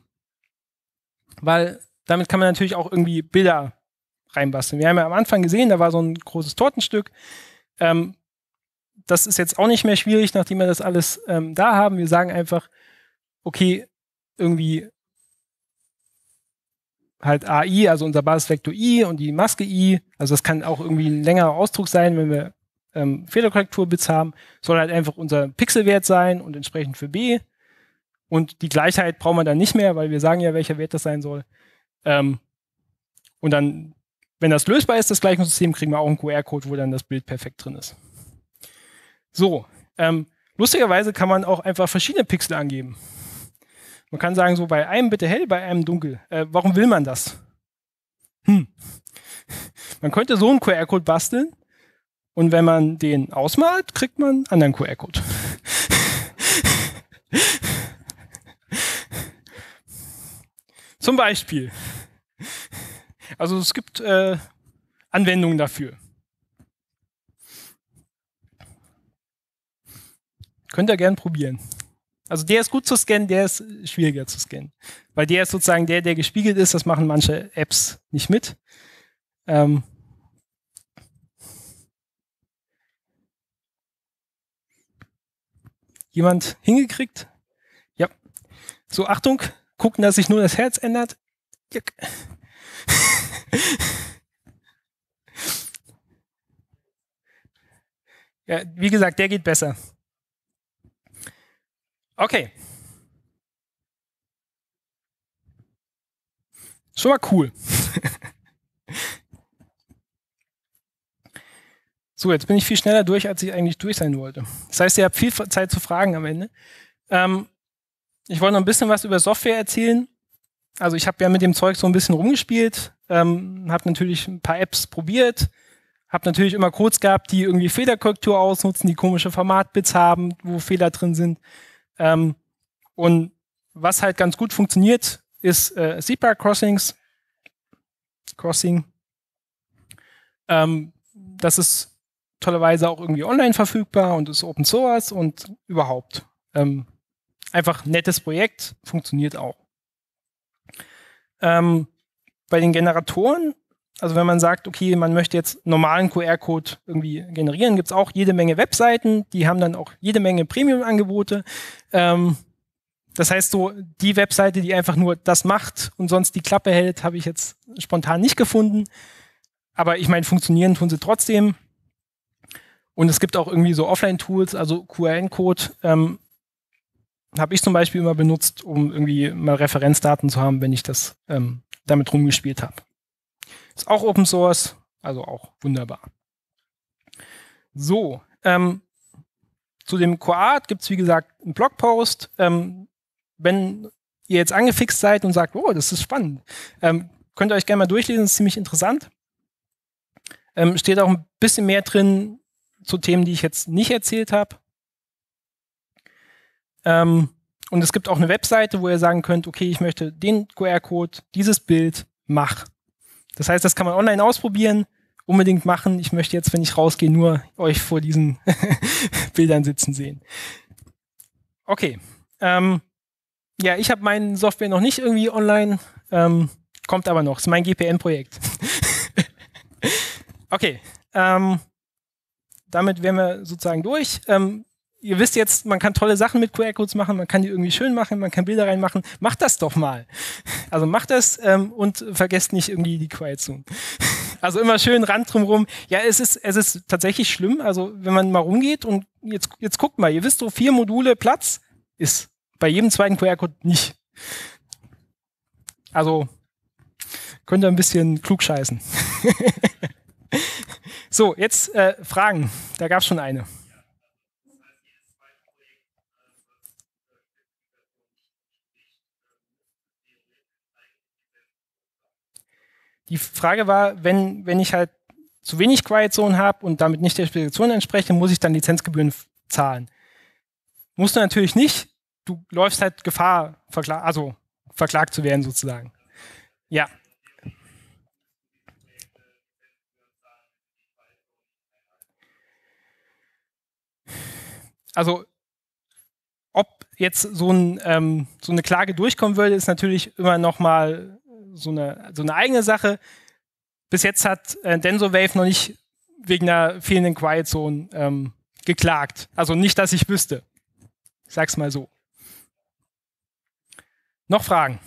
Weil damit kann man natürlich auch irgendwie Bilder reinbasteln. Wir haben ja am Anfang gesehen, da war so ein großes Tortenstück. Ähm, das ist jetzt auch nicht mehr schwierig, nachdem wir das alles ähm, da haben. Wir sagen einfach, okay, irgendwie halt AI, also unser Basisvektor I und die Maske I. Also das kann auch irgendwie ein längerer Ausdruck sein, wenn wir ähm, Fehlerkorrekturbits haben. Soll halt einfach unser Pixelwert sein und entsprechend für B. Und die Gleichheit brauchen wir dann nicht mehr, weil wir sagen ja, welcher Wert das sein soll. Ähm, und dann, wenn das lösbar ist, das Gleichungssystem, kriegen wir auch einen QR-Code, wo dann das Bild perfekt drin ist. So, ähm, lustigerweise kann man auch einfach verschiedene Pixel angeben. Man kann sagen, so bei einem bitte hell, bei einem dunkel. Äh, warum will man das? Hm. Man könnte so einen QR-Code basteln und wenn man den ausmalt, kriegt man einen anderen QR-Code. Zum Beispiel. Also es gibt äh, Anwendungen dafür. Könnt ihr gerne probieren. Also der ist gut zu scannen, der ist schwieriger zu scannen. Weil der ist sozusagen der, der gespiegelt ist, das machen manche Apps nicht mit. Ähm Jemand hingekriegt? Ja. So, Achtung, gucken, dass sich nur das Herz ändert. ja, wie gesagt, der geht besser. Okay. Schon mal cool. so, jetzt bin ich viel schneller durch, als ich eigentlich durch sein wollte. Das heißt, ihr habt viel Zeit zu fragen am Ende. Ähm, ich wollte noch ein bisschen was über Software erzählen. Also ich habe ja mit dem Zeug so ein bisschen rumgespielt, ähm, habe natürlich ein paar Apps probiert, habe natürlich immer Codes gehabt, die irgendwie Fehlerkorrektur ausnutzen, die komische Formatbits haben, wo Fehler drin sind. Ähm, und was halt ganz gut funktioniert, ist äh, Zebra Crossings. Crossing. Ähm, das ist tollerweise auch irgendwie online verfügbar und ist Open Source und überhaupt. Ähm, einfach nettes Projekt, funktioniert auch. Ähm, bei den Generatoren, also wenn man sagt, okay, man möchte jetzt normalen QR-Code irgendwie generieren, gibt es auch jede Menge Webseiten, die haben dann auch jede Menge Premium-Angebote. Ähm, das heißt so, die Webseite, die einfach nur das macht und sonst die Klappe hält, habe ich jetzt spontan nicht gefunden. Aber ich meine, funktionieren tun sie trotzdem. Und es gibt auch irgendwie so Offline-Tools, also qr code ähm, habe ich zum Beispiel immer benutzt, um irgendwie mal Referenzdaten zu haben, wenn ich das ähm, damit rumgespielt habe. Ist auch Open Source, also auch wunderbar. So, ähm, zu dem Coart gibt es wie gesagt einen Blogpost. Ähm, wenn ihr jetzt angefixt seid und sagt, oh, das ist spannend, ähm, könnt ihr euch gerne mal durchlesen, ist ziemlich interessant. Ähm, steht auch ein bisschen mehr drin zu Themen, die ich jetzt nicht erzählt habe. Ähm, und es gibt auch eine Webseite, wo ihr sagen könnt, okay, ich möchte den QR-Code, dieses Bild, mach. Das heißt, das kann man online ausprobieren, unbedingt machen. Ich möchte jetzt, wenn ich rausgehe, nur euch vor diesen Bildern sitzen sehen. Okay. Ähm, ja, ich habe meine Software noch nicht irgendwie online, ähm, kommt aber noch. Es Ist mein GPN-Projekt. okay. Ähm, damit wären wir sozusagen durch. Ähm, ihr wisst jetzt, man kann tolle Sachen mit QR-Codes machen, man kann die irgendwie schön machen, man kann Bilder reinmachen. Macht das doch mal. Also macht das ähm, und vergesst nicht irgendwie die Quiet Zone. Also immer schön Rand drumrum. Ja, es ist, es ist tatsächlich schlimm. Also wenn man mal rumgeht und jetzt, jetzt guckt mal, ihr wisst so, vier Module Platz ist bei jedem zweiten QR-Code nicht. Also könnt ihr ein bisschen klug scheißen. so, jetzt äh, Fragen. Da gab es schon eine. Die Frage war, wenn, wenn ich halt zu wenig Quiet Zone habe und damit nicht der Spezifikation entspreche, muss ich dann Lizenzgebühren zahlen. Musst du natürlich nicht. Du läufst halt Gefahr, verkla also verklagt zu werden sozusagen. Ja. Also ob jetzt so, ein, ähm, so eine Klage durchkommen würde, ist natürlich immer noch mal so eine, so eine eigene Sache. Bis jetzt hat äh, Denso Wave noch nicht wegen einer fehlenden Quiet Zone ähm, geklagt. Also nicht, dass ich wüsste. Ich sag's mal so. Noch Fragen?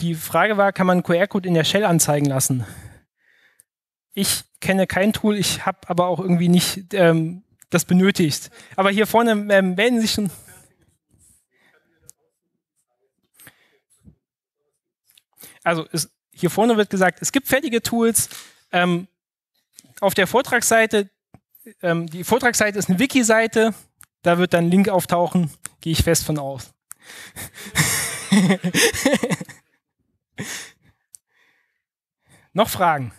Die Frage war, kann man QR-Code in der Shell anzeigen lassen? Ich kenne kein Tool, ich habe aber auch irgendwie nicht ähm, das benötigst. Aber hier vorne ähm, melden sich schon. Also es, hier vorne wird gesagt, es gibt fertige Tools. Ähm, auf der Vortragsseite, ähm, die Vortragsseite ist eine Wiki-Seite, da wird dann ein Link auftauchen, gehe ich fest von aus. Noch Fragen?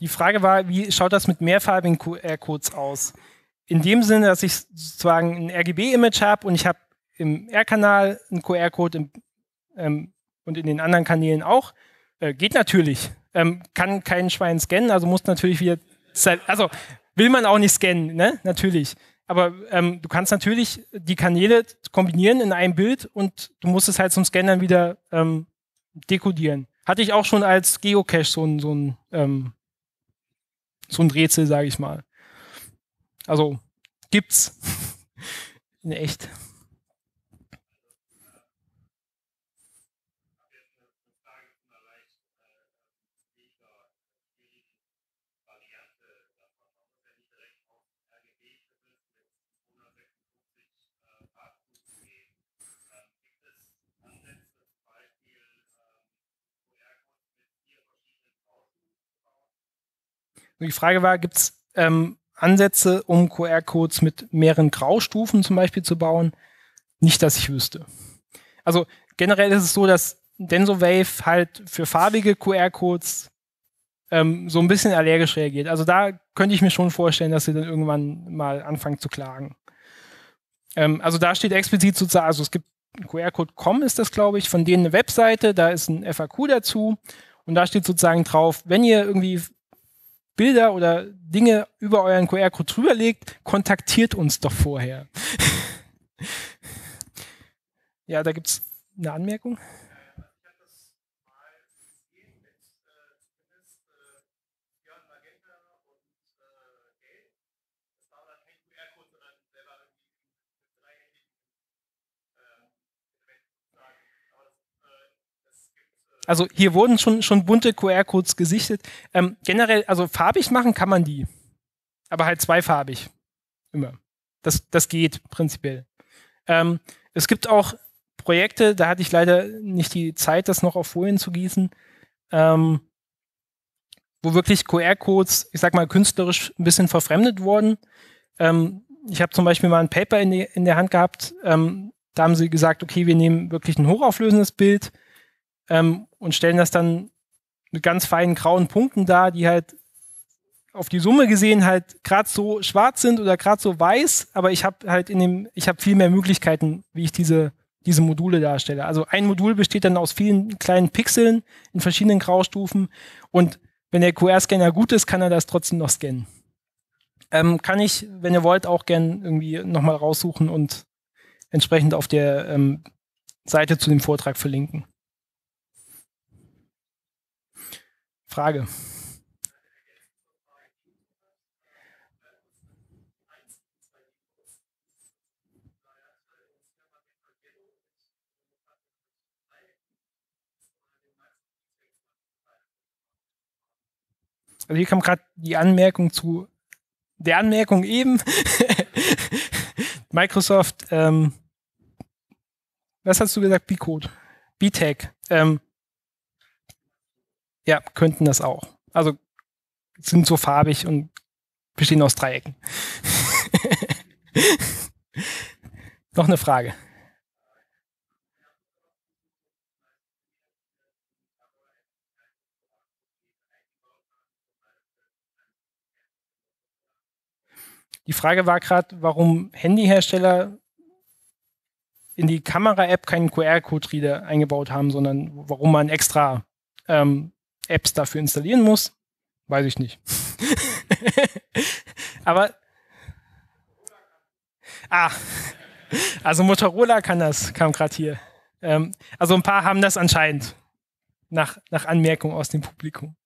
Die Frage war, wie schaut das mit mehrfarbigen QR-Codes äh, aus? In dem Sinne, dass ich sozusagen ein RGB-Image habe und ich habe im R-Kanal einen QR-Code ähm, und in den anderen Kanälen auch. Äh, geht natürlich. Ähm, kann kein Schwein scannen, also muss natürlich wieder. Also will man auch nicht scannen, ne? Natürlich. Aber ähm, du kannst natürlich die Kanäle kombinieren in einem Bild und du musst es halt zum Scannen wieder ähm, dekodieren. Hatte ich auch schon als Geocache so ein, so ein ähm, so ein Rätsel, sage ich mal. Also gibt's in echt. Die Frage war, gibt es ähm, Ansätze, um QR-Codes mit mehreren Graustufen zum Beispiel zu bauen? Nicht, dass ich wüsste. Also generell ist es so, dass DensoWave halt für farbige QR-Codes ähm, so ein bisschen allergisch reagiert. Also da könnte ich mir schon vorstellen, dass sie dann irgendwann mal anfangen zu klagen. Ähm, also da steht explizit sozusagen, also es gibt QR-Code.com ist das, glaube ich, von denen eine Webseite, da ist ein FAQ dazu und da steht sozusagen drauf, wenn ihr irgendwie Bilder oder Dinge über euren QR-Code drüberlegt, kontaktiert uns doch vorher. ja, da gibt es eine Anmerkung. Also hier wurden schon, schon bunte QR-Codes gesichtet. Ähm, generell, also farbig machen kann man die. Aber halt zweifarbig. Immer. Das, das geht prinzipiell. Ähm, es gibt auch Projekte, da hatte ich leider nicht die Zeit, das noch auf Folien zu gießen, ähm, wo wirklich QR-Codes, ich sag mal, künstlerisch ein bisschen verfremdet wurden. Ähm, ich habe zum Beispiel mal ein Paper in, die, in der Hand gehabt, ähm, da haben sie gesagt, okay, wir nehmen wirklich ein hochauflösendes Bild, ähm, und stellen das dann mit ganz feinen grauen Punkten dar, die halt auf die Summe gesehen halt gerade so schwarz sind oder gerade so weiß, aber ich habe halt in dem, ich habe viel mehr Möglichkeiten, wie ich diese, diese Module darstelle. Also ein Modul besteht dann aus vielen kleinen Pixeln in verschiedenen Graustufen und wenn der QR-Scanner gut ist, kann er das trotzdem noch scannen. Ähm, kann ich, wenn ihr wollt, auch gern irgendwie nochmal raussuchen und entsprechend auf der ähm, Seite zu dem Vortrag verlinken. Frage. Also hier kam gerade die Anmerkung zu der Anmerkung eben. Microsoft, ähm, was hast du gesagt? B-Code, B-Tag. Ähm, ja, könnten das auch. Also sind so farbig und bestehen aus Dreiecken. Noch eine Frage. Die Frage war gerade, warum Handyhersteller in die Kamera-App keinen QR-Code-Reader eingebaut haben, sondern warum man extra ähm, Apps dafür installieren muss, weiß ich nicht. Aber ah, also Motorola kann das, kam gerade hier. Ähm, also ein paar haben das anscheinend nach, nach Anmerkung aus dem Publikum.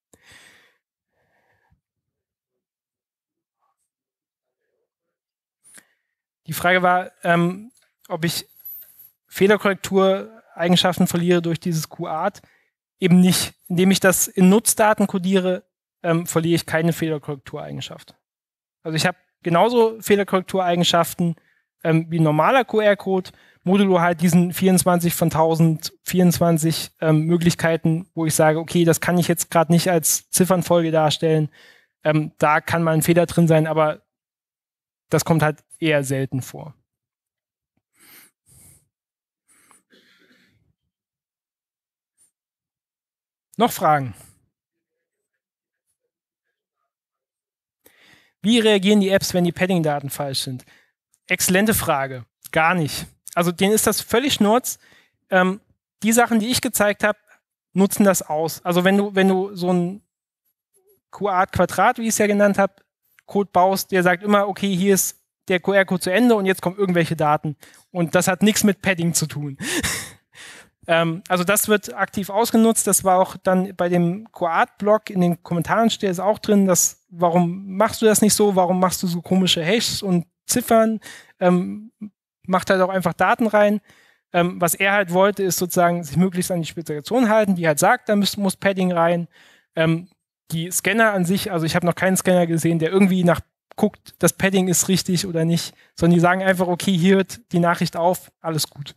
Die Frage war, ähm, ob ich Fehlerkorrektur-Eigenschaften verliere durch dieses QArt. Eben nicht. Indem ich das in Nutzdaten codiere, ähm, verliere ich keine Fehlerkorrektureigenschaft. Also ich habe genauso Fehlerkorrektureigenschaften ähm, wie normaler QR-Code, modulo halt diesen 24 von 1024 ähm, Möglichkeiten, wo ich sage, okay, das kann ich jetzt gerade nicht als Ziffernfolge darstellen. Ähm, da kann mal ein Fehler drin sein, aber das kommt halt eher selten vor. Noch Fragen? Wie reagieren die Apps, wenn die Padding-Daten falsch sind? Exzellente Frage. Gar nicht. Also denen ist das völlig schnurz. Ähm, die Sachen, die ich gezeigt habe, nutzen das aus. Also wenn du, wenn du so ein QR-Quadrat, wie ich es ja genannt habe, Code baust, der sagt immer, okay, hier ist der QR-Code zu Ende und jetzt kommen irgendwelche Daten. Und das hat nichts mit Padding zu tun. Ähm, also das wird aktiv ausgenutzt. Das war auch dann bei dem Quad-Blog in den Kommentaren steht es auch drin, dass warum machst du das nicht so? Warum machst du so komische Hashes und Ziffern? Ähm, macht halt auch einfach Daten rein. Ähm, was er halt wollte, ist sozusagen sich möglichst an die Spezifikation halten, die halt sagt, da muss, muss Padding rein. Ähm, die Scanner an sich, also ich habe noch keinen Scanner gesehen, der irgendwie nach guckt, das Padding ist richtig oder nicht, sondern die sagen einfach, okay, hier hört die Nachricht auf, alles gut.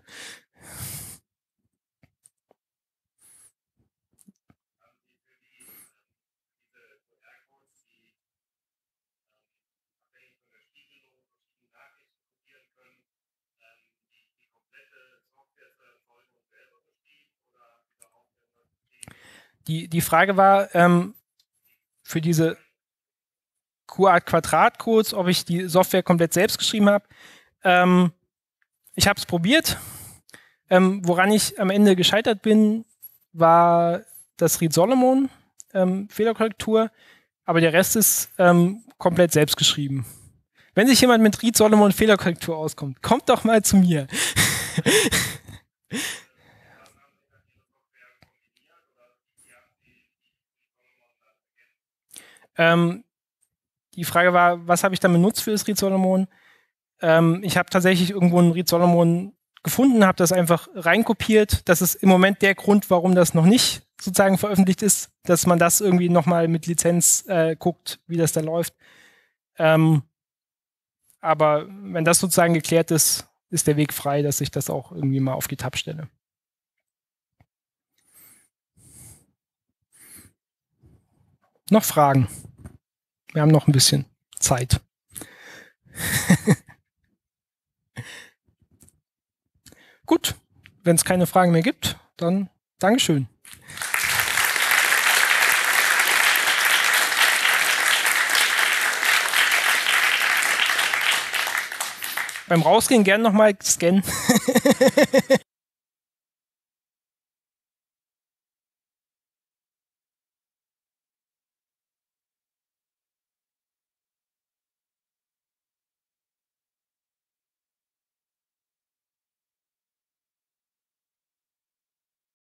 die, die Frage war ähm, für diese QR-Quadrat-Codes, ob ich die Software komplett selbst geschrieben habe. Ähm, ich habe es probiert. Ähm, woran ich am Ende gescheitert bin, war das Reed Solomon ähm, Fehlerkorrektur, aber der Rest ist ähm, komplett selbst geschrieben. Wenn sich jemand mit Reed Solomon Fehlerkorrektur auskommt, kommt doch mal zu mir. Ähm, die Frage war, was habe ich dann benutzt für das Rizolomon? Ähm, ich habe tatsächlich irgendwo ein Rizolomon gefunden, habe das einfach reinkopiert. Das ist im Moment der Grund, warum das noch nicht sozusagen veröffentlicht ist, dass man das irgendwie nochmal mit Lizenz äh, guckt, wie das da läuft. Ähm, aber wenn das sozusagen geklärt ist, ist der Weg frei, dass ich das auch irgendwie mal auf GitHub stelle. noch Fragen? Wir haben noch ein bisschen Zeit. Gut, wenn es keine Fragen mehr gibt, dann Dankeschön. Beim Rausgehen gern nochmal scannen.